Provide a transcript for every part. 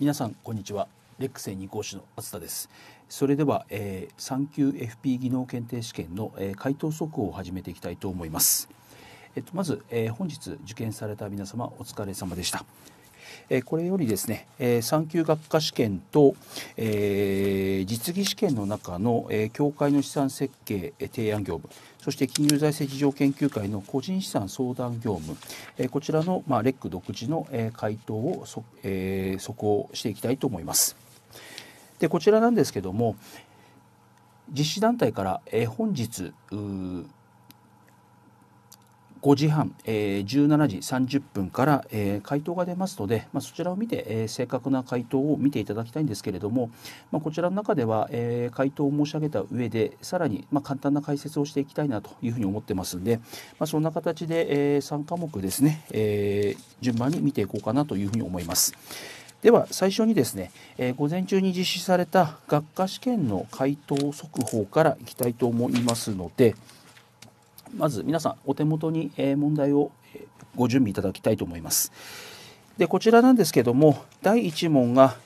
皆さんこんにちはレックス二講師の厚田ですそれでは、えー、級 FP 技能検定試験の、えー、回答速報を始めていきたいと思いますえっとまず、えー、本日受験された皆様お疲れ様でしたえこれよりですね、え産休学科試験と、え実技試験の中の、え協会の資産設計、え提案業務そして金融財政事情研究会の個人資産相談業務、えこちらの、まレック独自の、え回答をそ、えー、こしていきたいと思います。でこちらなんですけども実施団体から、え本日5時半、えー、17時30分から、えー、回答が出ますので、まあ、そちらを見て、えー、正確な回答を見ていただきたいんですけれども、まあ、こちらの中では、えー、回答を申し上げた上でさらに、まあ、簡単な解説をしていきたいなというふうに思ってますんで、まあ、そんな形で、えー、3科目ですね、えー、順番に見ていこうかなというふうに思います。では最初にですね、えー、午前中に実施された学科試験の回答速報からいきたいと思いますので、まず皆さんお手元に問題をご準備いただきたいと思います。でこちらなんですけども第1問が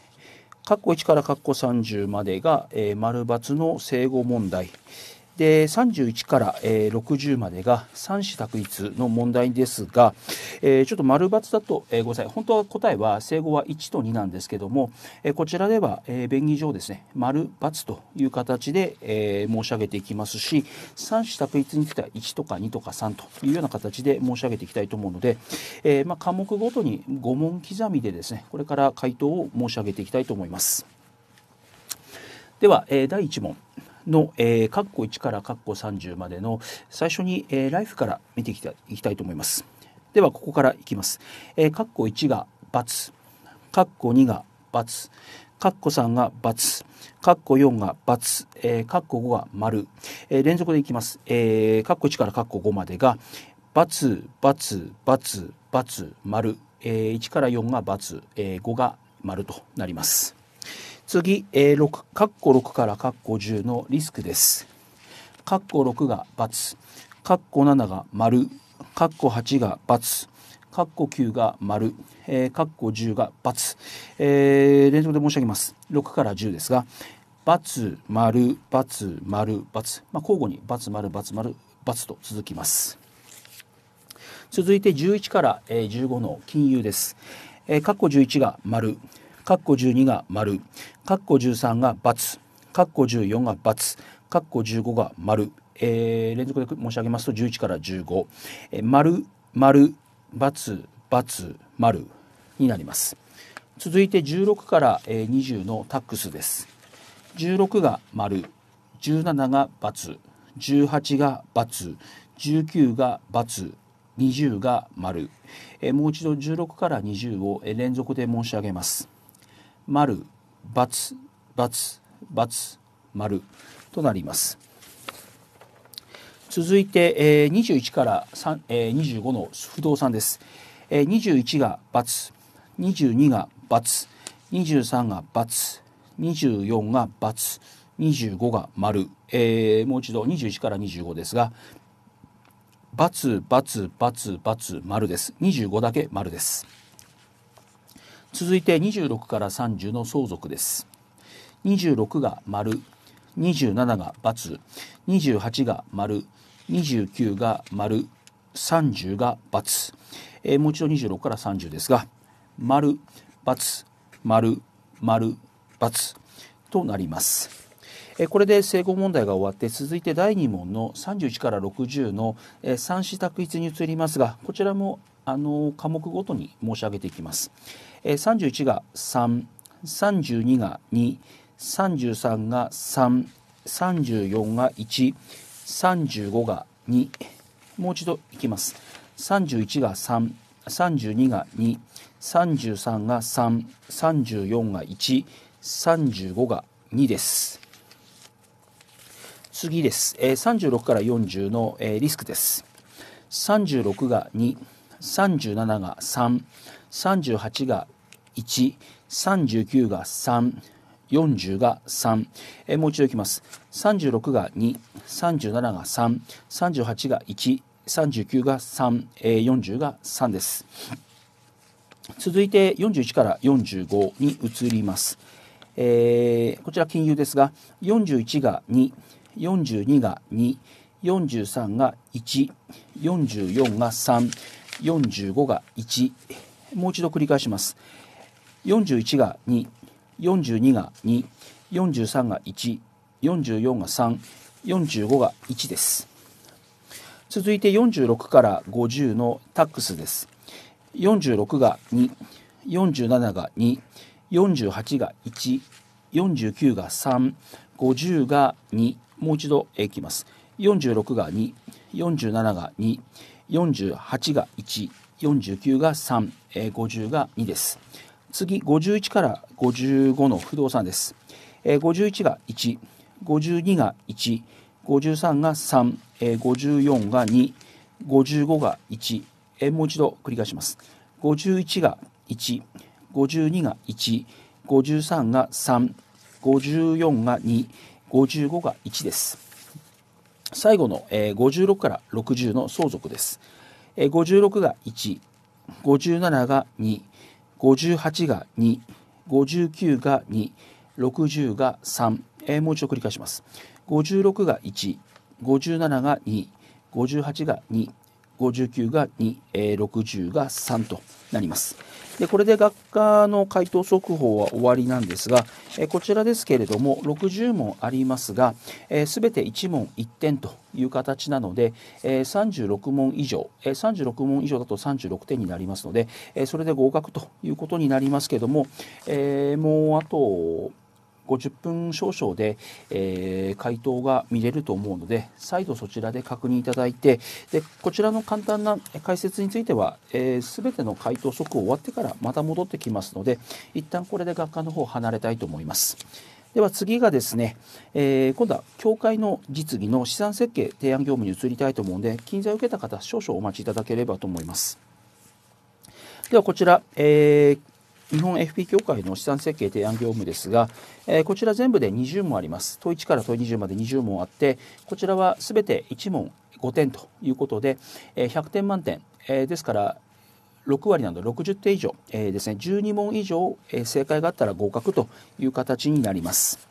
括弧1から括弧30までが、えー、丸×の正誤問題。で31から、えー、60までが三子択一の問題ですが、えー、ちょっと丸×だと、えー、ごめんなさい本当は答えは正誤は1と2なんですけども、えー、こちらでは、えー、便宜上ですね丸×という形で、えー、申し上げていきますし三子択一については1とか2とか3というような形で申し上げていきたいと思うので、えーまあ、科目ごとに5問刻みでですねこれから回答を申し上げていきたいと思います。では、えー、第1問。の、えー、括弧1から括弧30までの最初に、えー、ライフから見ていきたいきたいと思います。ではここからいきます。えー、括弧1が×、括弧2が×、括弧3が×、括弧4が×、えー、括弧5が丸、えー、連続でいきます。えー、括弧1から括弧5までが×、×、×、×、丸、えー、1から4が×、えー、5が丸となります。次、え6、カッコ6からカッコ10のリスクです。カッコ6が×、カッコ7が丸、カッコ8が×、カッコ9が丸、カッコ10が×、えー、連続で申し上げます。6から10ですが、×、丸、×、丸、×、まあ、交互に×、丸、×、丸、×と続きます。続いて11から15の金融です。カッコ11が丸、かっこ12が丸かっこ13が×かっこ14が×かっこ15が丸、えー、連続で申し上げますと11から15、えー、丸丸××丸になります続いて16から20のタックスです16が丸17が×、十八が×、十九が×、二十が丸。えもう一度十六から二十を連続で申し上げます。丸、×、×、×、丸となります。続いて、えー、21からえー、25の不動産です。えー、21が×、22が×、23が×、24が×、25が丸、えー、もう一度21から25ですが、×××××丸です。25だけ丸です。続いて26から30の相続です26が丸27が×、十八が丸、二十九が丸、三十が×。えー、もう一度十六から三十ですが、丸、×、丸、丸、×となります。えー、これで整合問題が終わって続いて第二問の三十一から六十の、えー、三子択一に移りますがこちらもあの科目ごとに申し上げていきます。えー、31が3、32が2、33が3、34が1、35が2、もう一度いきます。31が3、32が2、33が3、34が1、35が2です。次です。36から40の、リスクです。36が2。37が3、38が1、39が3、40が3、えもう一度いきます。36が2、37が3、38が1、39が3、40が3です。続いて41から45に移ります。えー、こちら金融ですが、41が2、42が2、43が1、44が3、45が1もう一度繰り返します41が242が243が144が345が1です続いて46から50のタックスです46が247が248が149が350が2もう一度いきます46が247が2 48が149が3、50が2です次51から55の不動産です、51が152が153が3、54が255が1、もう一度繰り返します51が152が153が354が255が1です最後の、えー、56から60の相続です。えー、56が1、57が2、58が2、59が2、60が3、えー、もう一度繰り返します。56が1、57が2、58が2、59が2、え60が3となります。でこれで学科の回答速報は終わりなんですが、えこちらですけれども60問ありますが、えー、全て1問1点という形なので、え36問以上、え36問以上だと36点になりますので、えそれで合格ということになりますけども、えもうあと50分少々で、えー、回答が見れると思うので再度そちらで確認いただいてでこちらの簡単な解説については、えー、全ての回答速報終わってからまた戻ってきますので一旦これで学科の方離れたいと思います。では次がですね、えー、今度は協会の実技の資産設計提案業務に移りたいと思うので、金材を受けた方、少々お待ちいただければと思います。ではこちら、えー日本 FP 協会の資産設計提案業務ですが、えー、こちら全部で20問あります。問1から問20まで20問あって、こちらはすべて1問5点ということで、えー、100点満点、えー、ですから6割など60点以上、えー、ですね、12問以上、えー、正解があったら合格という形になります。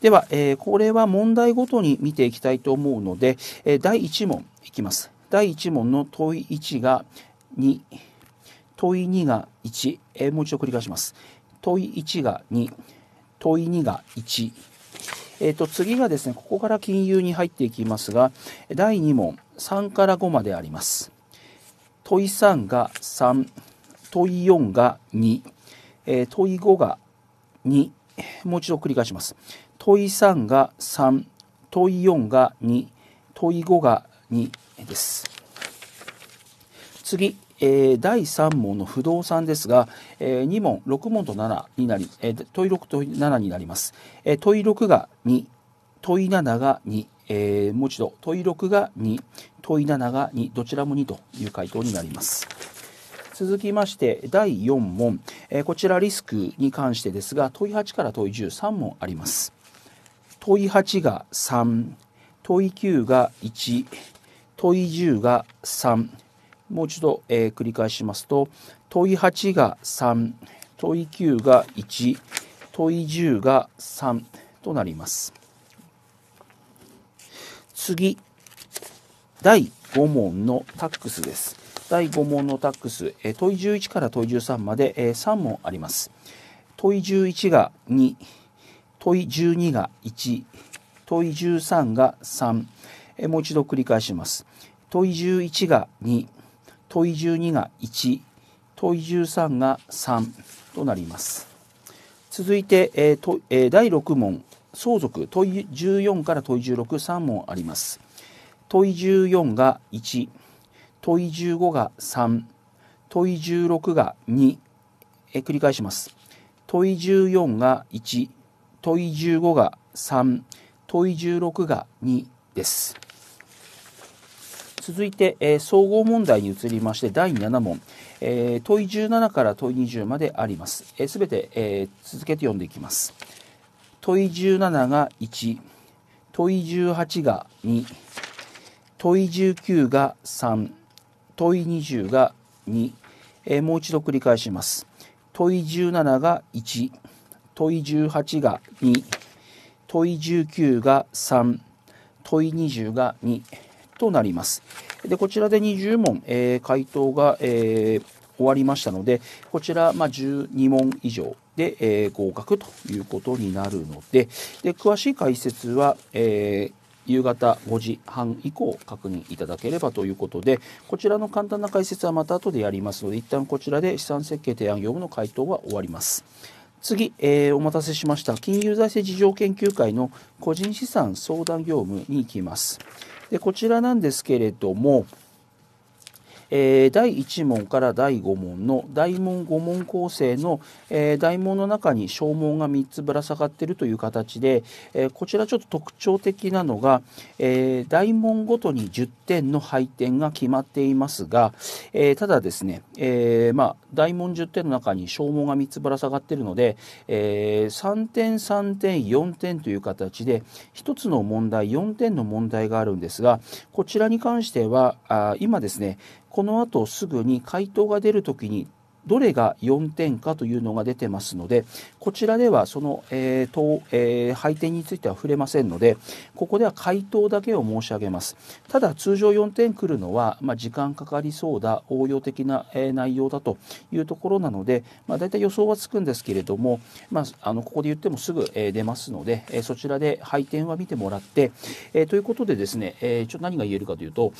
では、えー、これは問題ごとに見ていきたいと思うので、えー、第1問いきます。第1問の問1が2。問い2が1、えー、もう一度繰り返します。問い1が2、問い2が1。えー、と次がですね、ここから金融に入っていきますが、第2問、3から5まであります。問い3が3、問い4が2、えー、問い5が2、もう一度繰り返します。問い3が3、問い4が2、問い5が2です。次、えー、第3問の不動産ですが、えー、2問、6問と7になり、えー、問い6と7になります。えー、問い6が2、問い7が2、えー、もう一度、問い6が2、問い7が2、どちらも2という回答になります。続きまして第4問、えー、こちらリスクに関してですが問い8から問い103問あります問い8が3問い9が1問い10が3もう一度、えー、繰り返しますと問い8が3問い9が1問い10が3となります次第5問のタックスです第5問のタックス、えー、問い11から問い13まで、えー、3問あります問い11が2問い12が1問い13が3、えー、もう一度繰り返します問い11が2問い12が1問い13が3となります続いて、えーとえー、第6問相続問い14から問い163問あります問い14が1問い15が3問い16が2え繰り返します問い14が1問い15が3問い16が2です続いて、えー、総合問題に移りまして第7問、えー、問17から問20まであります。す、えー、べ、て、えー、続けて読んでいきます。問17が1、問18が2、問19が3、問20が2、えー、もう一度繰り返します。問17が1、問18が2、問19が3、問20が2。となります。でこちらで20問、えー、回答が、えー、終わりましたので、こちら、まあ、12問以上で、えー、合格ということになるので、で詳しい解説は、えー夕方5時半以降確認いただければということでこちらの簡単な解説はまた後でやりますので一旦こちらで資産設計提案業務の回答は終わります次、えー、お待たせしました金融財政事情研究会の個人資産相談業務に行きますでこちらなんですけれども、えー、第1問から第5問の大問5問構成の、えー、大問の中に小問が3つぶら下がっているという形で、えー、こちらちょっと特徴的なのが、え大問ごとに10点の配点が決まっていますが、えただですね、えまあ、大問10点の中に小問が3つぶら下がっているので、え3点3点4点という形で1つの問題4点の問題があるんですがこちらに関してはあ今ですねこの後すぐに回答が出るときにどれが4点かというのが出てますので、こちらではその、えーとえー、配点については触れませんので、ここでは回答だけを申し上げます。ただ、通常4点来るのは、まあ、時間かかりそうだ、応用的な、えー、内容だというところなので、まあ、大体予想はつくんですけれども、まあ、あのここで言ってもすぐ、えー、出ますので、えそちらで配点は見てもらって、えということでですね、えちょっと何が言えるかというと、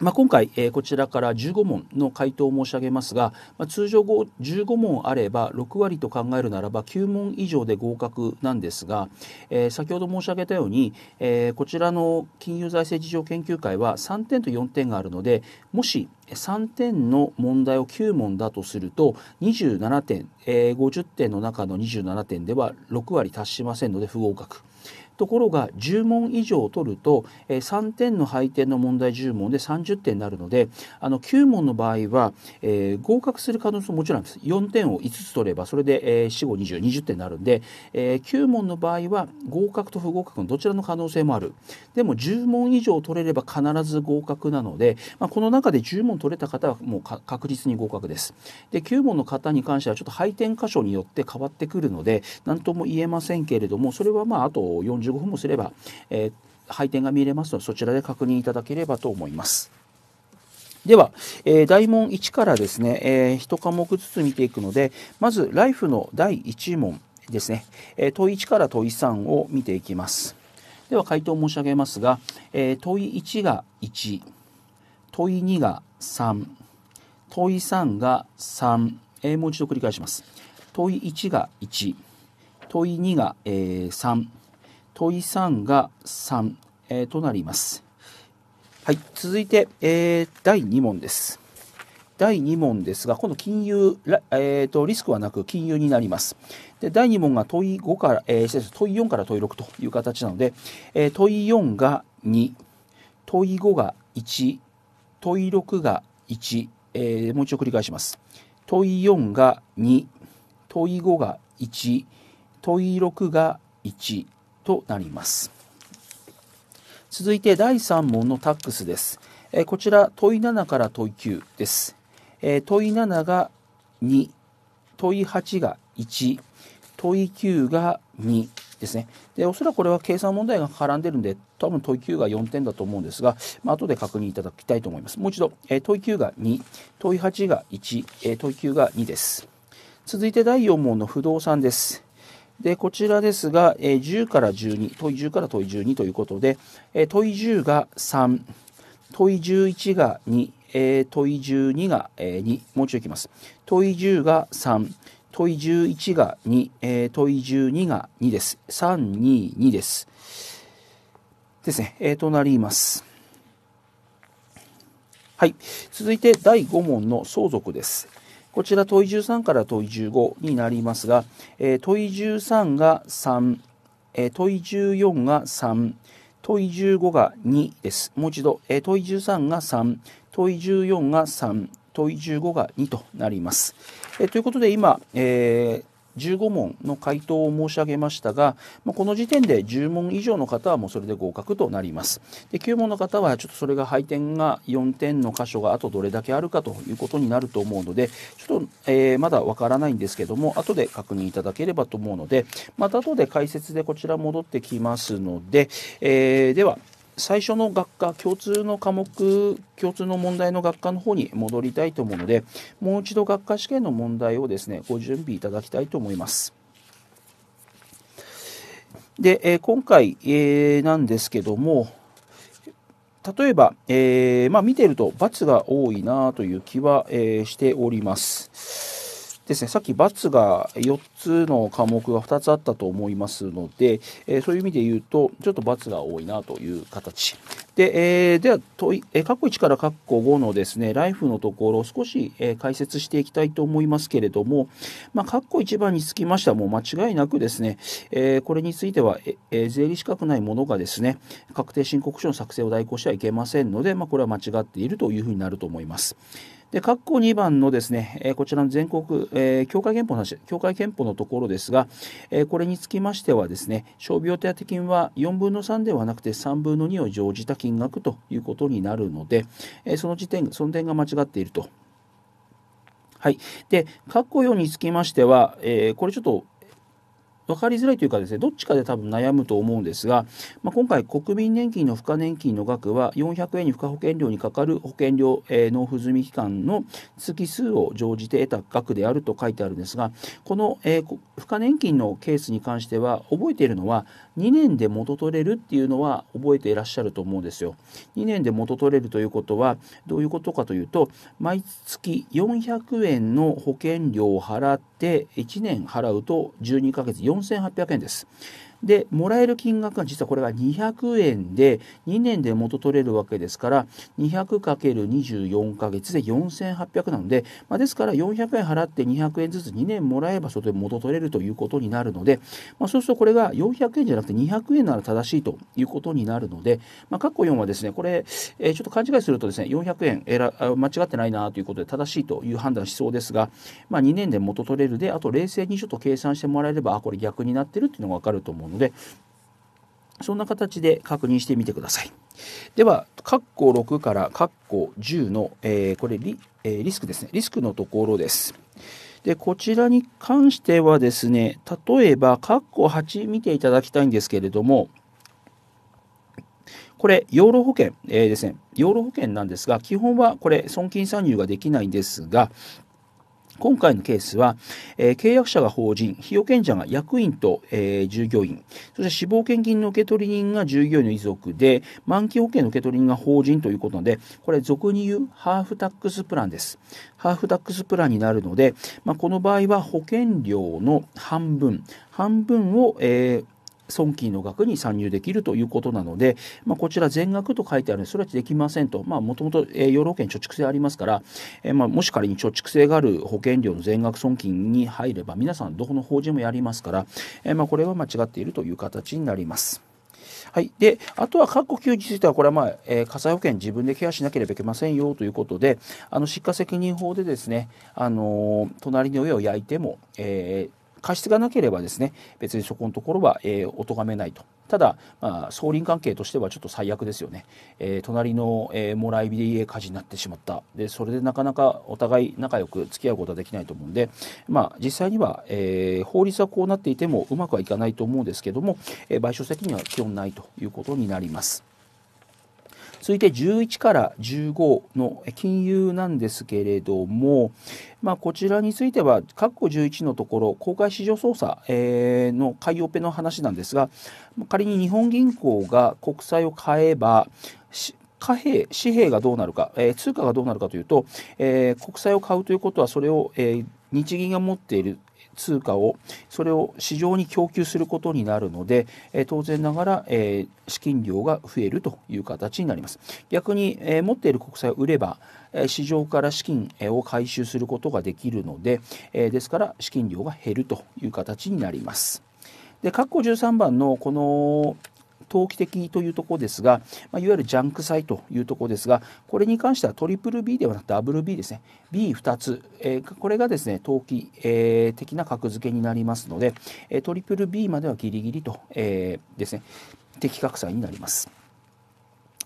まあ、今回、えー、こちらから15問の回答を申し上げますが、まあ、通常15問あれば6割と考えるならば9問以上で合格なんですが、えー、先ほど申し上げたように、えー、こちらの金融財政事情研究会は3点と4点があるのでもし3点の問題を9問だとすると27点、えー、50点の中の27点では6割達しませんので不合格。ところが10問以上取ると、え3点の配点の問題10問で30点になるのであの9問の場合は、えー、合格する可能性ももちろんです4点を5つ取ればそれで、えー、4520点になるんで、えー、9問の場合は合格と不合格のどちらの可能性もあるでも10問以上取れれば必ず合格なので、まあ、この中で10問取れた方はもう確実に合格ですで9問の方に関してはちょっと配点箇所によって変わってくるので何とも言えませんけれどもそれはまああと40 15分もすれば、えー、配点が見れますので、そちらで確認いただければと思います。では、えー、大問1からですね、えー、一科目ずつ見ていくので、まず、ライフの第1問ですね、えー、問1から問3を見ていきます。では、回答申し上げますが、え問1が1、問2が3、問3が3、えもう一度繰り返します。問1が1、問2が、え3、問3が3、えー、となります。はい、続いて、えー、第2問です。第2問ですが、今度金融、えーと、とリスクはなく金融になります。で第2問が問い5から、えー、問い4から問い6という形なので、えー、問い4が2、問い5が1、問い6が1、えー、もう一度繰り返します。問い4が2、問い5が1、問い6が1、となります。続いて第3問のタックスです。えこちら問い7から問い9です。え問い7が2、問い8が1、問い9が2ですね。で、おそらくこれは計算問題が絡んでるんで、多分問い9が4点だと思うんですが、まあ、後で確認いただきたいと思います。もう一度、え問い9が2、問い8が1、え問い9が2です。続いて第4問の不動産です。で、こちらですが、えー、10から12、問10から問12ということで、えー、問10が3、問11が2、えー、問12が、えー、2、もう一度いきます。問10が3、問11が2、えー、問12が2です。3、2、2です。ですね、えー、となります。はい、続いて第5問の相続です。こちら問い13から問い15になりますが、えー、問い13が3、えー、問い14が3、問い15が2です。もう一度、えー、問い13が3、問い14が3、問い15が2となります。えということで今、えー15問の回答を申し上げましたが、まあ、この時点で10問以上の方はもうそれで合格となりますで9問の方はちょっとそれが配点が4点の箇所があとどれだけあるかということになると思うのでちょっと、えー、まだわからないんですけども後で確認いただければと思うのでまた後で解説でこちら戻ってきますので、えー、では最初の学科共通の科目共通の問題の学科の方に戻りたいと思うのでもう一度学科試験の問題をですねご準備いただきたいと思います。で、え今回、えなんですけども例えば、えまあ、見てると×が多いなという気は、えしております。ですね、さっき×が4つの科目が2つあったと思いますので、えー、そういう意味で言うと、ちょっと×が多いなという形。で、えー、では問い、えー、括弧1から括弧5のですね、ライフのところを少し、えー、解説していきたいと思いますけれども、まあ、括弧1番につきましては、もう間違いなくですね、えー、これについては、えー、税理資格ないものがですね、確定申告書の作成を代行してはいけませんので、まあ、これは間違っているというふうになると思います。で、括弧2番のですね、えこちらの全国、えー、会憲法の話、協会憲法のところですが、えこれにつきましてはですね、傷病手当金は4分の3ではなくて3分の2を乗じた金額ということになるので、えその時点、その点が間違っていると。はい。で、括弧4につきましては、えこれちょっと分かりづらいというかですねどっちかで多分悩むと思うんですが、まあ、今回国民年金の付加年金の額は400円に付加保険料にかかる保険料、えー、納付済み期間の月数を乗じて得た額であると書いてあるんですがこの、えー、付加年金のケースに関しては覚えているのは2年で元取れるっていうのは覚えていらっしゃると思うんですよ。2年で元取れるということはどういうことかというと毎月400円の保険料を払って1年払うと12ヶ月4800円です。でもらえる金額が実はこれが200円で2年で元取れるわけですから 200×24 ヶ月で4800なので、まあ、ですから400円払って200円ずつ2年もらえばそれで元取れるということになるので、まあ、そうするとこれが400円じゃなくて200円なら正しいということになるので、まあ、括弧4はですねこれ、えー、ちょっと勘違いするとですね400円えら間違ってないなということで正しいという判断しそうですが、まあ、2年で元取れるであと冷静にちょっと計算してもらえればあこれ逆になってるっていうのが分かると思うんですのでそんな形で確認してみてください。では、括弧6から括弧10の、えー、これリ,、えー、リスクですね。リスクのところです。で、こちらに関してはですね、例えば、括弧8見ていただきたいんですけれども、これ、養老保険、えー、ですね、養老保険なんですが、基本はこれ、損金算入ができないんですが、今回のケースは、えー、契約者が法人、被保険者が役員と、えー、従業員、そして死亡献金の受取人が従業員の遺族で、満期保険の受取人が法人ということで、これ俗に言うハーフタックスプランです。ハーフタックスプランになるので、まあ、この場合は保険料の半分、半分を、えー損金の額に参入できるということなので、まあ、こちら全額と書いてあるのでそれはできませんともともと養老券貯蓄性ありますから、えー、まあ、もし仮に貯蓄性がある保険料の全額損金に入れば皆さんどこの法人もやりますから、えー、まあ、これは間違っているという形になります。はい、であとは過去給についてはこれは、まあえー、火災保険自分でケアしなければいけませんよということであの失火責任法でですね、あの隣の上を焼いても、えー過失がなければですね別にそこのところは、えー、めないとただ、まあ、総輪関係としてはちょっと最悪ですよね、えー、隣の、えー、もらいで家火事になってしまったでそれでなかなかお互い仲良く付き合うことはできないと思うんで、まあ、実際には、えー、法律はこうなっていてもうまくはいかないと思うんですけども、えー、賠償責任は基本ないということになります。続いて11から15の金融なんですけれども、まあ、こちらについては、括弧11のところ、公開市場操作の買いオペの話なんですが、仮に日本銀行が国債を買えば、貨幣、紙幣がどうなるか、えー、通貨がどうなるかというと、えー、国債を買うということは、それを、えー、日銀が持っている通貨をそれを市場に供給することになるので、え当然ながら、え資金量が増えるという形になります逆に、え持っている国債を売れば市場から資金を回収することができるので、えですから資金量が減るという形になりますで括弧13番のこの投機的というところですが、まあ、いわゆるジャンク債というところですが、これに関してはトリプル B ではなくダブル B ですね、B2 つ、えー、これがですね、投機、えー、的な格付けになりますので、えー、トリプル B まではギリギリと、えー、ですね、適格債になります。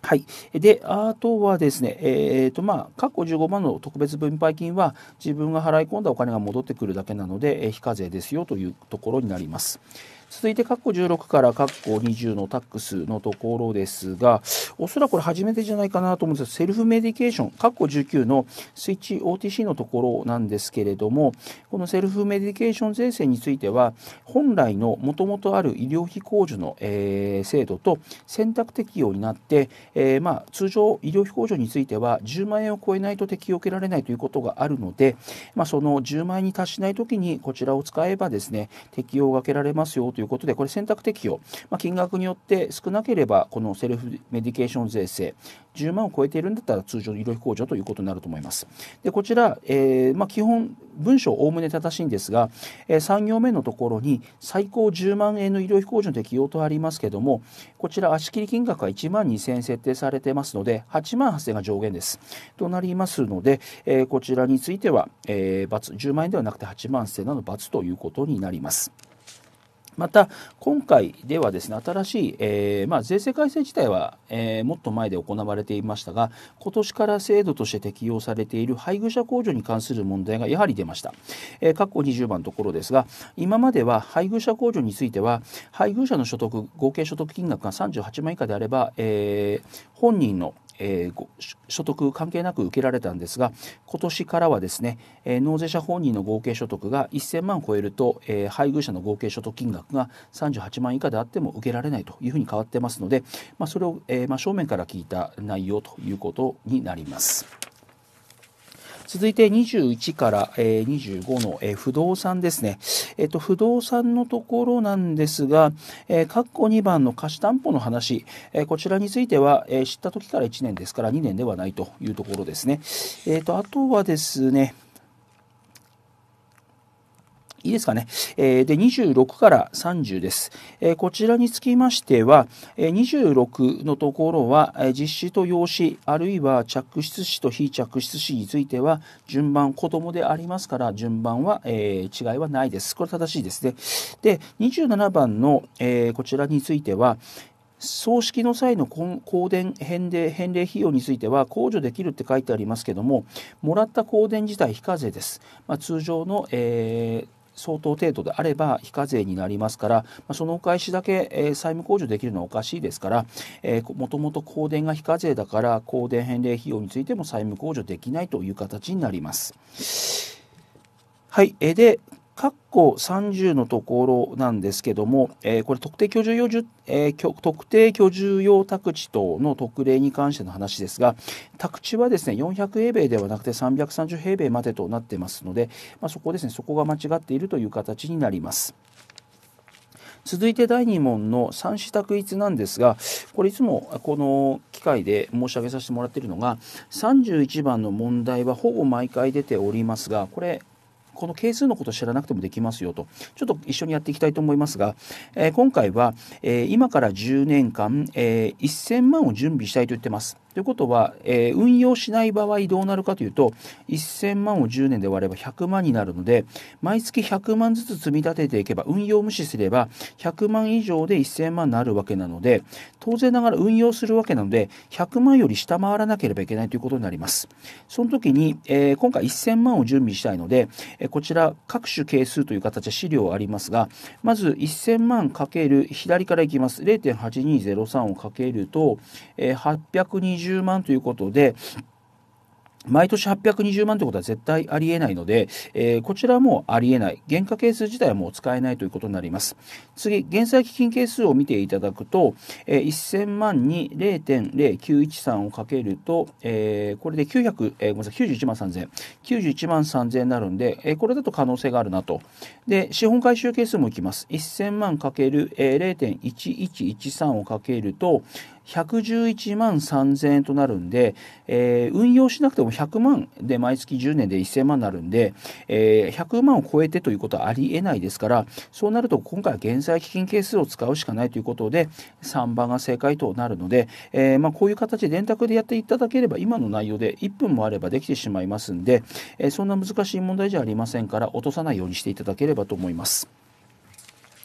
はい、であとはですね、えーとまあ、過去15万の特別分配金は自分が払い込んだお金が戻ってくるだけなので、え非課税ですよというところになります。続いて、括弧16から括弧20のタックスのところですが、おそらくこれ初めてじゃないかなと思うんですが、セルフメディケーション、括弧19のスイッチ OTC のところなんですけれども、このセルフメディケーション税制については、本来のもともとある医療費控除の、えー、制度と選択適用になって、えー、まあ、通常医療費控除については10万円を超えないと適用を受けられないということがあるので、まあ、その10万円に達しないときにこちらを使えばですね、適用が受けられますよとということでこれ選択適用、まあ、金額によって少なければこのセルフメディケーション税制10万を超えているんだったら通常の医療費控除ということになると思います。でこちら、えー、まあ、基本文章おおむね正しいんですが、えー、3行目のところに最高10万円の医療費控除の適用とありますけどもこちら足切り金額は1万2000円設定されてますので8万8000円が上限ですとなりますので、えー、こちらについては、えー、×10 万円ではなくて8万8000円など×ということになります。また今回ではですね新しい、えー、まあ、税制改正自体は、えー、もっと前で行われていましたが今年から制度として適用されている配偶者控除に関する問題がやはり出ました。えー、括弧20番のところですが今までは配偶者控除については配偶者の所得合計所得金額が38万以下であれば、え本人のえー、所得関係なく受けられたんですが今年からはですね、えー、納税者本人の合計所得が1000万超えると、えー、配偶者の合計所得金額が38万以下であっても受けられないというふうに変わってますので、まあ、それを、えーまあ、正面から聞いた内容ということになります。続いて21から、え25の、え不動産ですね。えっ、と、不動産のところなんですが、えー、括弧2番の貸し担保の話、えこちらについては、え知った時から1年ですから2年ではないというところですね。えっ、と、あとはですね、いいですかね。えー、で、26から30です。えー、こちらにつきましては、えー、26のところは、え実施と用紙、あるいは着室紙と非着出紙については、順番、子供でありますから、順番は、え違いはないです。これ正しいですね。で、27番の、えこちらについては、葬式の際の公電返礼返礼費用については控除できるって書いてありますけどももらった香典自体非課税です、まあ、通常の、えー相当程度であれば非課税になりますから、まあ、そのお返しだけ、えー、債務控除できるのはおかしいですから、えー、もともと香典が非課税だから香典返礼費用についても債務控除できないという形になります。はい、えー、で括弧30のところなんですけども、えー、これ特定居住用えー、特定居住用宅地等の特例に関しての話ですが、宅地はですね、400平米ではなくて330平米までとなってますので、まあ、そこですね、そこが間違っているという形になります。続いて第2問の三子択一なんですがこれいつもこの機会で申し上げさせてもらっているのが31番の問題はほぼ毎回出ておりますがこれこの係数のこと知らなくてもできますよとちょっと一緒にやっていきたいと思いますが、えー、今回は、えー、今から10年間、えー、1000万を準備したいと言ってます。ということは、えー、運用しない場合どうなるかというと1000万を10年で割れば100万になるので毎月100万ずつ積み立てていけば運用無視すれば100万以上で1000万になるわけなので当然ながら運用するわけなので100万より下回らなければいけないということになります。その時に、えー、今回1000万を準備したいので、えー、こちら各種係数という形で資料ありますがまず1000万かける左からいきます0.8203をかけると、えー、820 820万ということで、毎年820万ということは絶対ありえないので、えー、こちらもありえない。原価係数自体はもう使えないということになります。次、減債基金係数を見ていただくと、えー、1000万に0.0913をかけると、えー、これで900、えー、ごめんなさい、91万3000。91万3000になるんで、えー、これだと可能性があるなと。で、資本回収係数もいきます。1000万かける、えー、0.1113をかけると、111万3000円となるんで、えー、運用しなくても100万で毎月10年で1000万になるんで、えー、100万を超えてということはありえないですから、そうなると今回は減在、基金係数を使うしかないということで、3番が正解となるので、えー、まあ、こういう形で電卓でやっていただければ、今の内容で1分もあればできてしまいますんで、えそんな難しい問題じゃありませんから、落とさないようにしていただければと思います。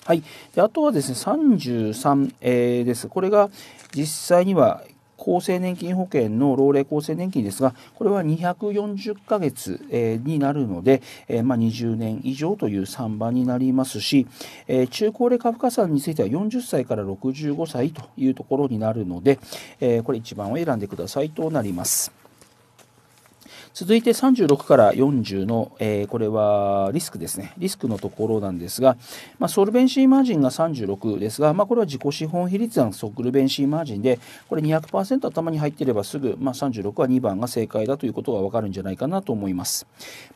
はい、であとはですね33、えー、です。これが、実際には厚生年金保険の老齢厚生年金ですが、これは240ヶ月、になるので、まあ、20年以上という3番になりますし、中高齢株価算については40歳から65歳というところになるので、これ1番を選んでくださいとなります。続いて36から40の、えー、これはリスクですね。リスクのところなんですが、まあ、ソルベンシーマージンが36ですが、まあ、これは自己資本比率がソルベンシーマージンで、これ200%頭に入っていればすぐ、まあ、36は2番が正解だということがわかるんじゃないかなと思います。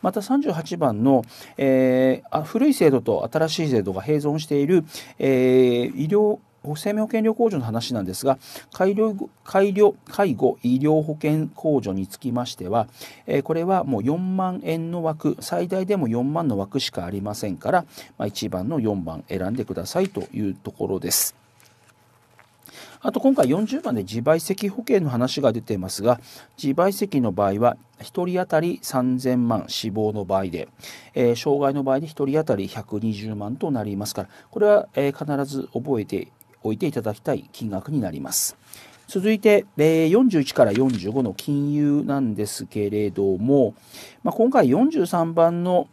また38番の、えー、古い制度と新しい制度が併存している、えー、医療生命保険料控除の話なんですが改良改良介護医療保険控除につきましては、えー、これはもう4万円の枠最大でも4万の枠しかありませんから、まあ、1番の4番選んでくださいというところです。あと今回40番で自賠責保険の話が出ていますが自賠責の場合は1人当たり3000万死亡の場合で、えー、障害の場合で1人当たり120万となりますからこれは、えー、必ず覚えておいていただきたい金額になります。続いて、41から45の金融なんですけれども、まあ、今回43番の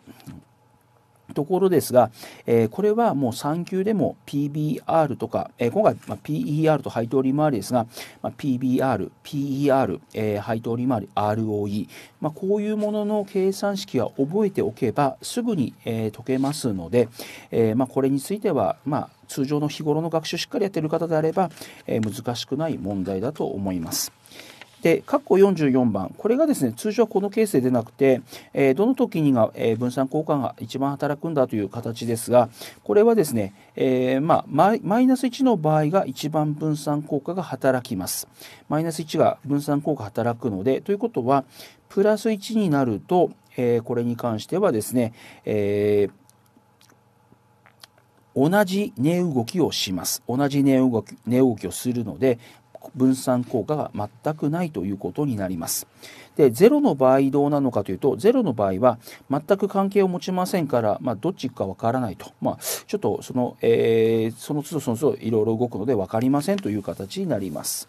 ところですが、えー、これはもう3級でも PBR とか、えー、今回、ま PER と配当利回りですが、まあ、PBR、PER、えー、配当利回り、ROE、まあ、こういうものの計算式は覚えておけばすぐに、え解けますので、えまあ、これについては、まあ通常の日頃の学習しっかりやっている方であれば、え難しくない問題だと思います。で、括弧44番、これがですね、通常はこのケースで出なくて、えー、どの時にが、えー、分散効果が一番働くんだという形ですが、これはですね、えー、まあ、マイナス1の場合が一番分散効果が働きます。マイナス1が分散効果働くので、ということは、プラス1になると、えこれに関してはですね、えー同じ値動きをします同じ値動き値動きをするので分散効果が全くないということになります。で0の場合どうなのかというと0の場合は全く関係を持ちませんから、まあ、どっちかわからないと、まあ、ちょっとその,、えー、その都度その都度いろいろ動くので分かりませんという形になります。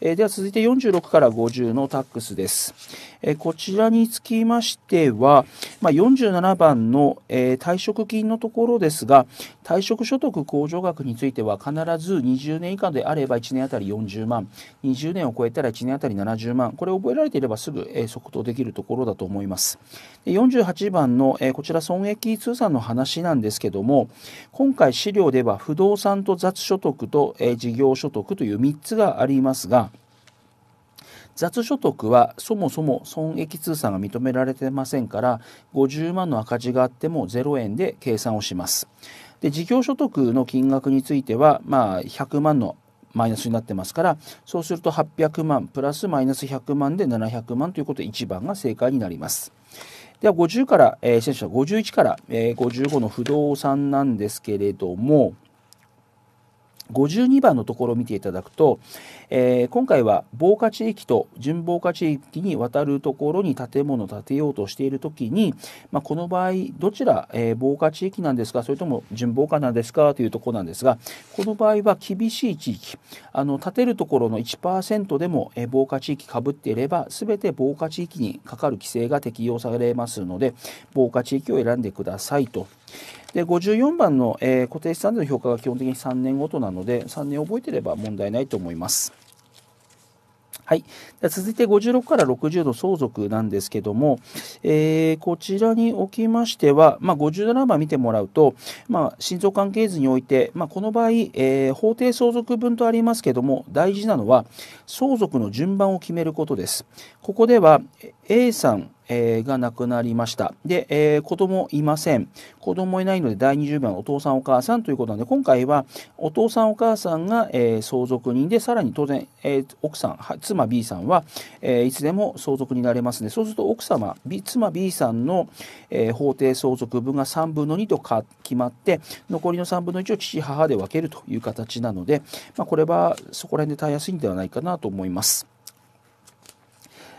えー、では続いて46から50のタックスです。えー、こちらにつきましては、まあ、47番の、えー、退職金のところですが、退職所得控除額については必ず20年以下であれば1年あたり40万、20年を超えたら1年あたり70万、これ覚えられていればすぐ、えー、即答できるところだと思います。48番の、えー、こちら損益通算の話なんですけども、今回資料では不動産と雑所得と、えー、事業所得という3つがありますが、雑所得はそもそも損益通算が認められてませんから50万の赤字があっても0円で計算をします。で事業所得の金額については、まあ、100万のマイナスになってますからそうすると800万プラスマイナス100万で700万ということで1番が正解になります。では50から、えー、失礼51から、えー、55の不動産なんですけれども、52番のところを見ていただくと、えー、今回は防火地域と準防火地域に渡るところに建物を建てようとしているときに、まあ、この場合どちら、えー、防火地域なんですかそれとも準防火なんですかというところなんですがこの場合は厳しい地域あの建てるところの1%でも、えー、防火地域かぶっていればすべて防火地域にかかる規制が適用されますので防火地域を選んでくださいとで54番の、えー、固定資産税の評価が基本的に3年ごとなので3年覚えてれば問題ないと思います。はい、続いて56から60の相続なんですけども、えー、こちらにおきましては、まあ、57番見てもらうと、まあ、親族関係図において、まあ、この場合、えー、法定相続分とありますけども大事なのは相続の順番を決めることです。ここでは A さんえー、が亡くなりました。で、えー、子供いません。子供いないので第20番お父さんお母さんということなので、今回はお父さんお母さんが、えー、相続人で、さらに当然、え奥さん、妻 B さんは、えいつでも相続になれますので、そうすると奥様、B、妻 B さんの、え法定相続分が3分の2と決まって、残りの3分の1を父母で分けるという形なので、まあ、これはそこら辺で耐えやすいんではないかなと思います。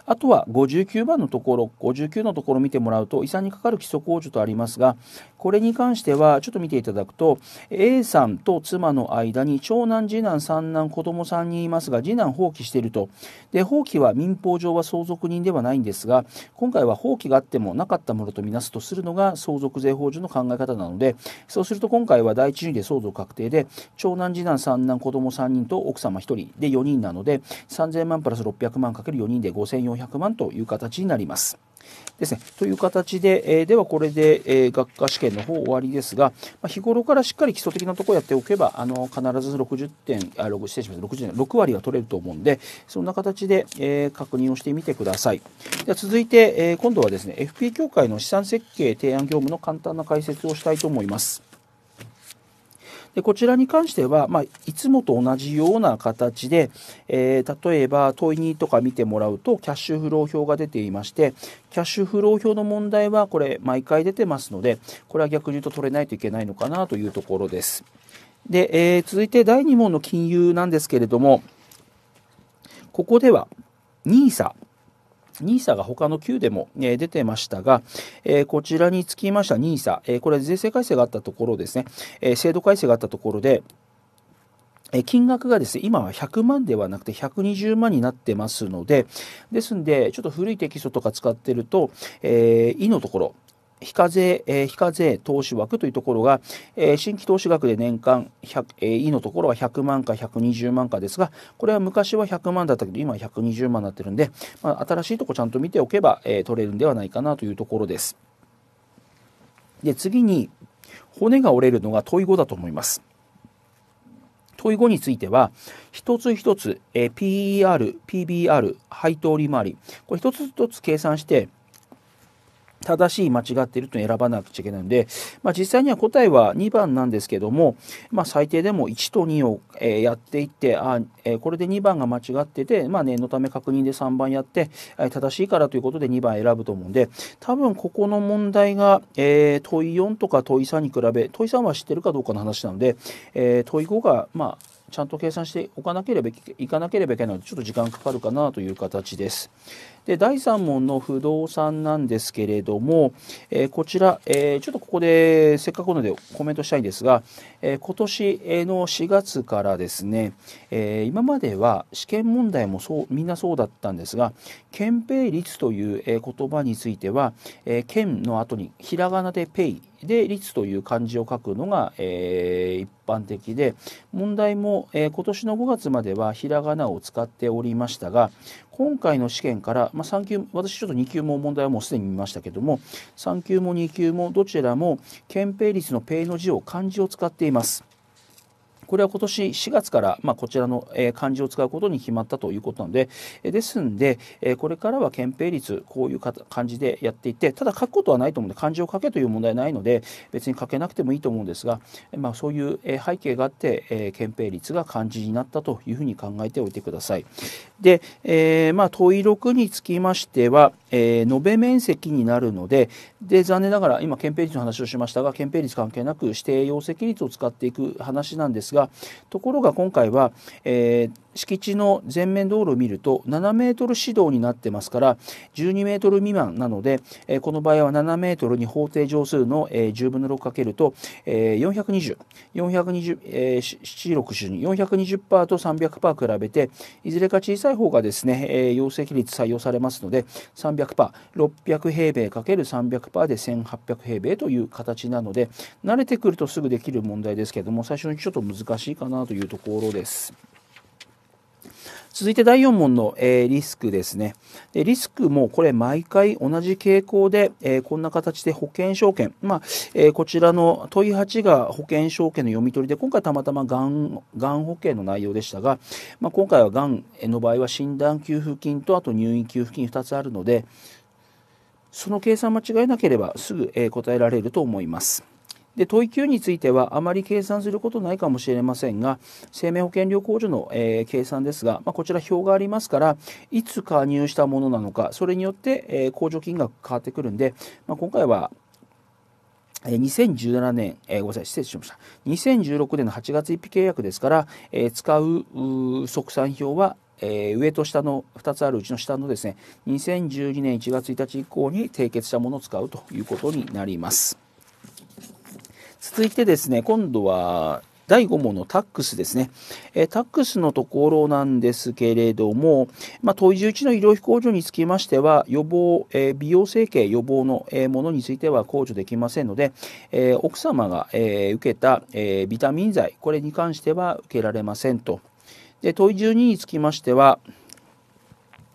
あとは59番のところ、59のところを見てもらうと、遺産にかかる基礎控除とありますが、これに関しては、ちょっと見ていただくと、A さんと妻の間に長男、次男、三男、子供3人いますが、次男放棄していると。で、放棄は民法上は相続人ではないんですが、今回は放棄があってもなかったものとみなすとするのが相続税法上の考え方なので、そうすると今回は第一順位で相続確定で、長男、次男、三男、子供3人と奥様1人で4人なので、3000万プラス600万かける4人で5400 400万という形になります。ですね。という形で、えー、ではこれで、えー、学科試験の方終わりですが、まあ、日頃からしっかり基礎的なところやっておけば、あの必ず60点、あ6失礼しまし60点、6割は取れると思うんで、そんな形で、えー、確認をしてみてください。では続いて、え今度はですね、FP 協会の資産設計提案業務の簡単な解説をしたいと思います。でこちらに関しては、まあ、いつもと同じような形で、えー、例えば問い2とか見てもらうとキャッシュフロー表が出ていましてキャッシュフロー表の問題はこれ毎回出てますのでこれは逆に言うと取れないといけないのかなというところです。で、えー、続いて第2問の金融なんですけれどもここでは NISA NISA が他の9でも、え出てましたが、えこちらにつきました NISA、えこれ税制改正があったところですね、え制度改正があったところで、金額がですね、今は100万ではなくて120万になってますので、ですんで、ちょっと古いテキストとか使ってると、えー、いのところ、非課税、えー、非課税投資枠というところが、えー、新規投資額で年間100、えー、E のところは100万か120万かですが、これは昔は100万だったけど、今は120万になってるんで、まあ、新しいとこちゃんと見ておけば、えー、取れるんではないかなというところです。で、次に、骨が折れるのが問い語だと思います。問い語については、一つ一つ、えー、PER、PBR、配当利回り、これ一つ一つ計算して、正しい間違っていると選ばなくちゃいけないので、まあ、実際には答えは2番なんですけども、まあ、最低でも1と2を、えやっていってあ、えこれで2番が間違ってて、まあ、念のため確認で3番やって、え正しいからということで2番選ぶと思うんで多分ここの問題が、えー、問い4とか問い3に比べ問い3は知ってるかどうかの話なので、えー、問い5がまあちゃんと計算しておかなければいかなければいけないのでちょっと時間かかるかなという形です。で第3問の不動産なんですけれども、えー、こちら、えー、ちょっとここでせっかくのでコメントしたいんですが、えー、今年の4月からですね、え今までは試験問題もそうみんなそうだったんですが憲兵率という言葉については、え県の後にひらがなで「ペイ」で率という漢字を書くのが、えー、一般的で問題も、えー、今年の5月まではひらがなを使っておりましたが今回の試験から、まあ、級私ちょっと2級も問題はもうすでに見ましたけども3級も2級もどちらも憲兵率の「ペイ」の字を漢字を使っています。これは今年4月から、まあ、こちらの、えー、漢字を使うことに決まったということなので、えー、ですんで、えー、これからは憲兵率こういう漢字でやっていってただ書くことはないと思うんで漢字を書けという問題ないので別に書けなくてもいいと思うんですが、まあ、そういう背景があって、えー、憲兵率が漢字になったというふうに考えておいてください。で、えー、まあ統一録につきましてはえー、延べ面積になるのでで残念ながら今憲兵率の話をしましたが憲兵率関係なく指定容積率を使っていく話なんですがところが今回は、えー、敷地の前面道路を見ると7メートル指導になってますから12メートル未満なので、この場合は7メートルに法定乗数の、10分の6かけると、420、420、ー、7、6、2 420%と300%比べていずれか小さい方がですね、えー、陽性比率採用されますので300%、600平米かける300%で1800平米という形なので慣れてくるとすぐできる問題ですけども最初にちょっと難しいかなというところです。続いて第4問の、えー、リスクですねで。リスクもこれ毎回同じ傾向で、えー、こんな形で保険証券、まあえー、こちらの問い8が保険証券の読み取りで今回たまたまがんがん保険の内容でしたが、まあ、今回はがんの場合は診断給付金とあと入院給付金2つあるのでその計算間違えなければすぐ、え答えられると思います。で問い9についてはあまり計算することないかもしれませんが生命保険料控除の、えー、計算ですが、まあ、こちら表がありますからいつ加入したものなのかそれによって、えー、控除金額変わってくるんで、まあ、今回は2017年、えー、ごめんなさい、失礼しました。2016年の8月1日契約ですから、えー、使う即算表はえー、上と下の2つあるうちの下のですね2012年1月1日以降に締結したものを使うということになります。続いてですね、今度は第5問のタックスですね。えタックスのところなんですけれども、まあ、当時1の医療費控除につきましては、予防、え美容整形予防の、えものについては控除できませんので、え奥様が、え受けた、えビタミン剤、これに関しては受けられませんと。で、問い12につきましては、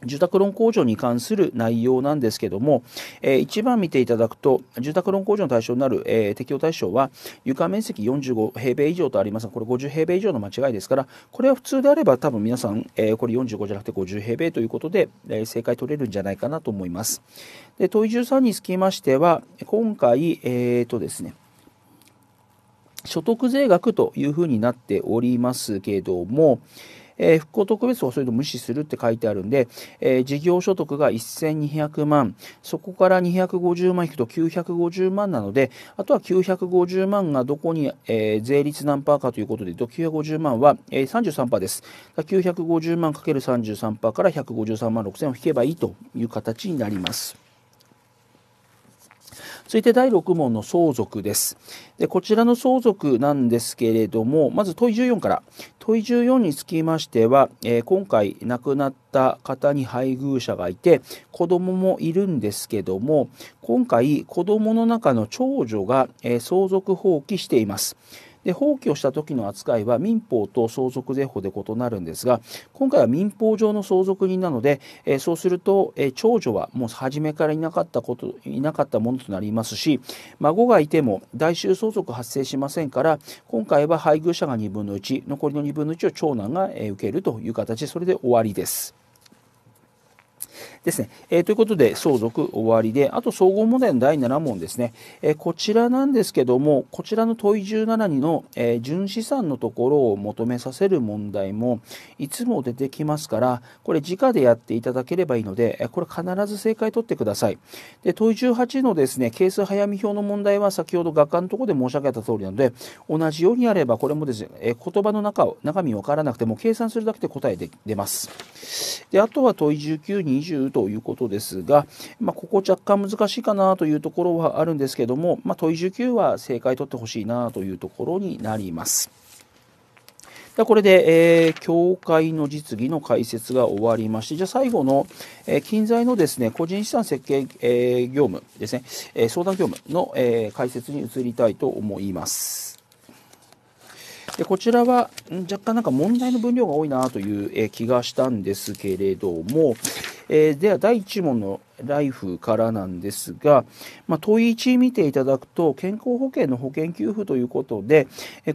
住宅ローン控除に関する内容なんですけども、えー、1番見ていただくと、住宅ローン控除の対象になる、えー、適用対象は、床面積45平米以上とありますが、これ50平米以上の間違いですから、これは普通であれば多分皆さん、えー、これ45じゃなくて50平米ということで、え正解取れるんじゃないかなと思います。で、問い13につきましては、今回、えっ、とですね、所得税額というふうになっておりますけども、えー、復興特別法それと無視するって書いてあるんで、えー、事業所得が1200万、そこから250万引くと950万なので、あとは950万がどこに、えー、税率何パーかということで言うと、950万は、えー、33%です。950万 ×33% から153万6000を引けばいいという形になります。続いて第6問の相続です。でこちらの相続なんですけれども、まず問14から。問14につきましては、えー、今回亡くなった方に配偶者がいて、子供もいるんですけども、今回子供の中の長女が、えー、相続放棄しています。で放棄をした時の扱いは民法と相続税法で異なるんですが今回は民法上の相続人なので、えー、そうすると、えー、長女はもう初めからいなかったこといなかったものとなりますし孫がいても代衆相続発生しませんから今回は配偶者が2分の1残りの2分の1を長男が、えー、受けるという形でそれで終わりです。ですね。えー、ということで、相続終わりで、あと総合問題の第7問ですね。えー、こちらなんですけども、こちらの問17の、えー、純資産のところを求めさせる問題も、いつも出てきますから、これ直でやっていただければいいので、えー、これ必ず正解取ってください。で、問18のですね、係数早見表の問題は先ほど学科のところで申し上げた通りなので、同じようにやれば、これもですね、えー、言葉の中を、中身分からなくても計算するだけで答えで出ます。で、あとは問19、20ということですが、まあ、ここ若干難しいかなというところはあるんですけども、まあ、問い19は正解取ってほしいなというところになります。でこれで、えー、教会の実技の解説が終わりまして、じゃあ最後の、えー、近在のですね、個人資産設計、えー、業務ですね、え相談業務の、え解説に移りたいと思います。でこちらは若干なんか問題の分量が多いなという気がしたんですけれども、えー、では第1問のライフからなんですが、まあ、問い1見ていただくと健康保険の保険給付ということで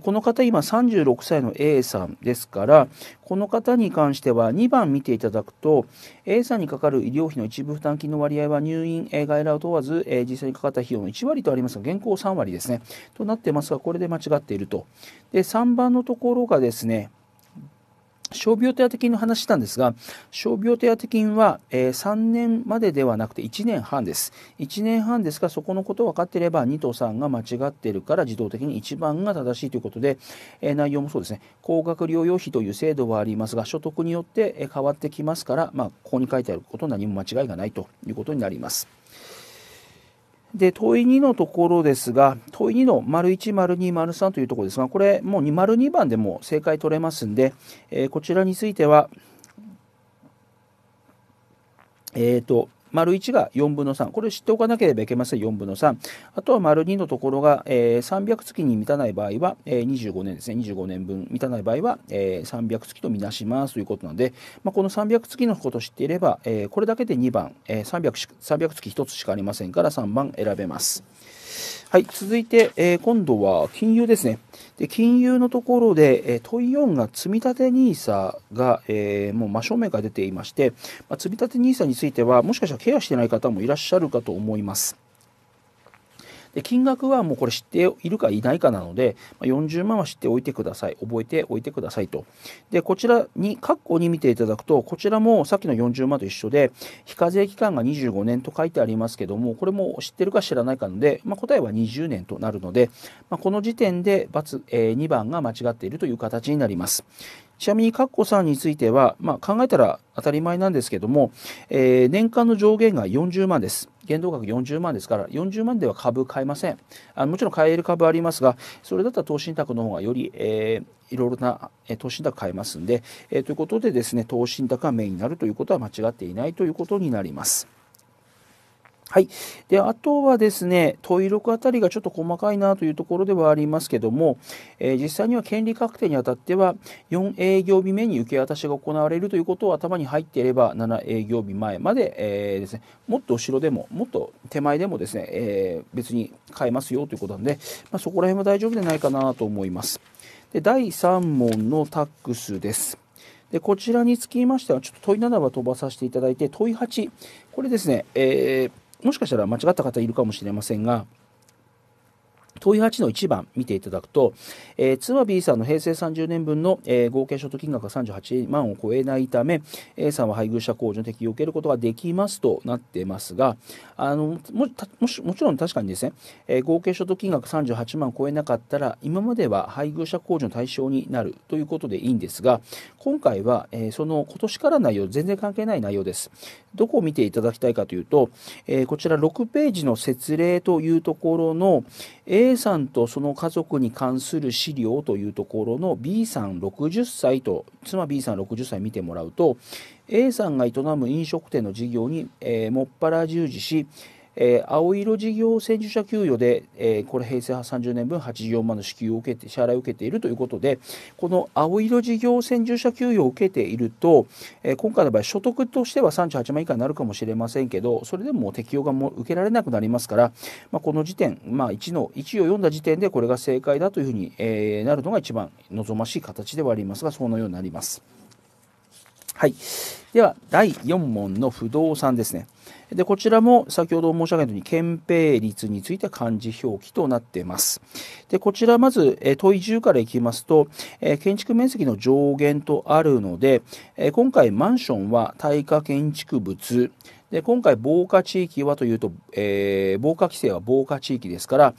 この方今36歳の A さんですからこの方に関しては2番見ていただくと A さんにかかる医療費の一部負担金の割合は入院外来を問わず実際にかかった費用の1割とありますが現行3割ですねとなってますがこれで間違っているとで3番のところがですね傷病手当金の話なんですが、傷病手当金は、えー、3年までではなくて1年半です。1年半ですが、そこのことを分かっていれば、2と3が間違っているから自動的に1番が正しいということで、えー、内容もそうですね、高額療養費という制度はありますが、所得によって変わってきますから、まあ、ここに書いてあること何も間違いがないということになります。で、問い2のところですが、問い2の丸1、丸2、丸3というところですが、これ、もう2、丸2番でも正解取れますんで、えー、こちらについては、えっ、ー、と、丸1が4分の3。これを知っておかなければいけません。4分の3。あとは丸2のところが、えー、300月に満たない場合は、えー、25年ですね。25年分満たない場合は、えー、300月とみなしますということなので、まあ、この300月のことを知っていれば、えー、これだけで2番、えー、300, 300月1つしかありませんから3番選べます。はい、続いて、えー、今度は金融ですね。で、金融のところで、えー、問4が積立 NISA が、えー、もう真正面から出ていまして、まあ、積立 NISA については、もしかしたらケアしてない方もいらっしゃるかと思います。で金額はもうこれ知っているかいないかなので、ま40万は知っておいてください覚えておいてくださいとでこちらに括弧に見ていただくとこちらもさっきの40万と一緒で非課税期間が25年と書いてありますけどもこれも知ってるか知らないかので、まあ、答えは20年となるので、まあ、この時点でえー、2番が間違っているという形になります。ちなみに、カッコさんについては、まあ、考えたら当たり前なんですけども、えー、年間の上限が40万です。限度額40万ですから、40万では株買えません。あもちろん買える株ありますが、それだったら投資信託の方がより、えー、いろいろな、えー、投資信託買えますんで、えー、ということでですね、投資信託がメインになるということは間違っていないということになります。はい。で、あとはですね、問い録あたりがちょっと細かいなというところではありますけども、えー、実際には権利確定にあたっては、4営業日目に受け渡しが行われるということを頭に入っていれば、7営業日前まで、えー、ですね、もっと後ろでも、もっと手前でもですね、えー、別に変えますよということなんで、まあ、そこら辺は大丈夫でないかなと思います。で、第3問のタックスです。でこちらにつきましては、ちょっと問い7は飛ばさせていただいて、問い8、これですね、えーもしかしたら間違った方いるかもしれませんが問い8の1番見ていただくと、えー、妻 B さんの平成30年分の、えー、合計所得金額が38万を超えないため A さんは配偶者控除の適用を受けることができますとなってますがあのももしもちろん確かにですね、えー、合計所得金額38万を超えなかったら今までは配偶者控除の対象になるということでいいんですが今回は、えその今年から内容全然関係ない内容ですどこを見ていただきたいかというと、えこちら6ページの説例というところの A A さんとその家族に関する資料というところの B さん60歳と妻 B さん60歳見てもらうと A さんが営む飲食店の事業に、えー、もっぱら従事しえー、青色事業専従者給与で、えー、これ平成30年分84万の支給を受けて支払いを受けているということでこの青色事業専従者給与を受けていると、えー、今回の場合所得としては38万以下になるかもしれませんけどそれでも適用がも受けられなくなりますから、まあ、この時点、まあ、1, の1を読んだ時点でこれが正解だというふうに、えなるのが一番望ましい形ではありますがそのようになります。はい、では第4問の不動産ですね。でこちらも先ほど申し上げたように憲兵率について漢字表記となっています。でこちらまず問い10からいきますと、え建築面積の上限とあるので、え今回マンションは耐火建築物で今回防火地域はというと、えー、防火規制は防火地域ですから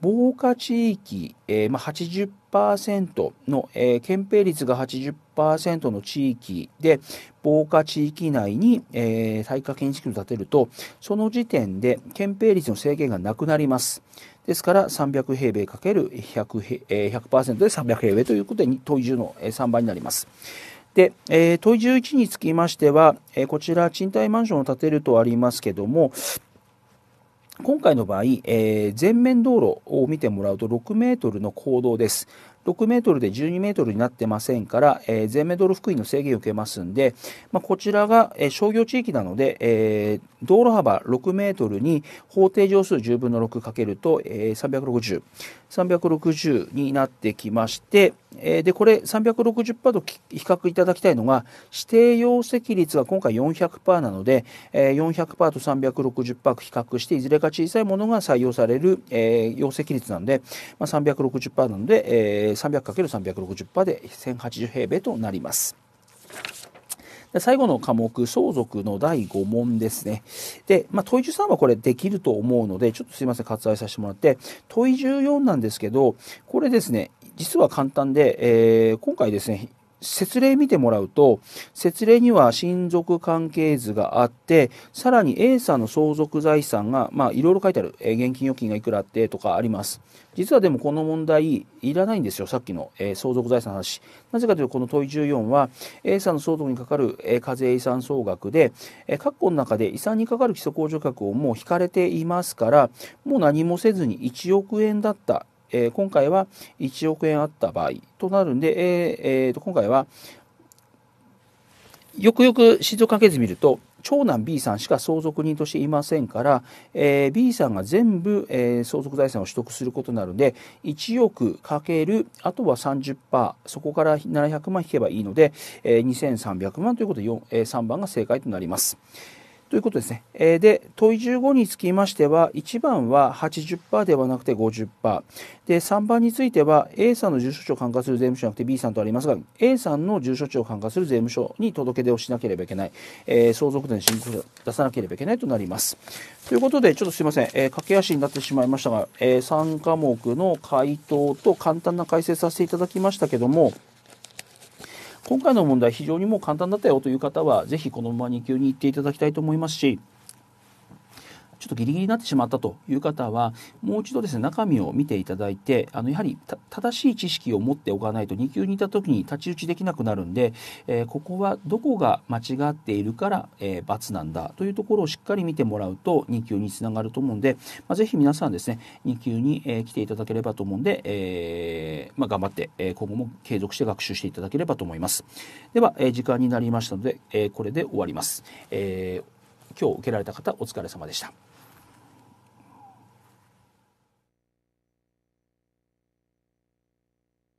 防火地域、えーまあ、80%の、えー、憲兵率が80%の地域で防火地域内に、えー、耐火建築を建てるとその時点で憲兵率の制限がなくなりますですから300平米 ×100%、ー、100で300平米ということでい時の3倍になりますで、えー、問11につきましては、えー、こちら賃貸マンションを建てるとありますけども、今回の場合、えー、前面道路を見てもらうと6メートルの坑道です。6メートルで12メートルになってませんから、えー、全メートル福井の制限を受けますんで、まあ、こちらが、えー、商業地域なので、えー、道路幅6メートルに法定乗数10分の6かけると、えー、360、360になってきまして、えー、で、これ360%と比較いただきたいのが、指定容積率が今回400%なので、えー、400%と360%比較して、いずれか小さいものが採用される、えー、容積率なので、まあ、360%なので、えー 300×360% で1080平米となります。最後の科目、相続の第5問ですね。で、まあ、問い13はこれできると思うので、ちょっとすいません、割愛させてもらって、問い14なんですけど、これですね、実は簡単で、えー、今回ですね、説例見てもらうと説例には親族関係図があってさらに A さんの相続財産がまあいろいろ書いてある、えー、現金預金がいくらあってとかあります実はでもこの問題いらないんですよさっきの、えー、相続財産の話なぜかというとこの問い14は A さんの相続にかかる、えー、課税遺産総額で、えー、括弧の中で遺産にかかる基礎控除額をもう引かれていますからもう何もせずに1億円だったえー、今回は1億円あった場合となるんで、えー、えー、と今回はよくよく指示をかけず見ると長男 B さんしか相続人としていませんから、えー、B さんが全部、えー、相続財産を取得することになるので1億かけるあとは30%そこから700万引けばいいので、えー、2300万ということで、えー、3番が正解となります。ということですね。えで、問い15につきましては、1番は80%ではなくて50%。で、3番については、A さんの住所地を管轄する税務署じゃなくて B さんとありますが、A さんの住所地を管轄する税務署に届け出をしなければいけない。えー、相続税の申告書を出さなければいけないとなります。ということで、ちょっとすいません。えー、駆け足になってしまいましたが、え3科目の回答と簡単な解説させていただきましたけども、今回の問題非常にもう簡単だったよという方はぜひこのまま2級に行っていただきたいと思いますしちょっとギリギリになってしまったという方はもう一度ですね中身を見ていただいてあのやはり正しい知識を持っておかないと2級にいた時に太刀打ちできなくなるんで、えー、ここはどこが間違っているから、えー、×なんだというところをしっかり見てもらうと2級につながると思うんで、まあ、ぜひ皆さんですね2級に、えー、来ていただければと思うんで、えーまあ、頑張って、えー、今後も継続して学習していただければと思います。では、えー、時間になりましたので、えー、これで終わります。えー、今日受けられた方お疲れ様でした。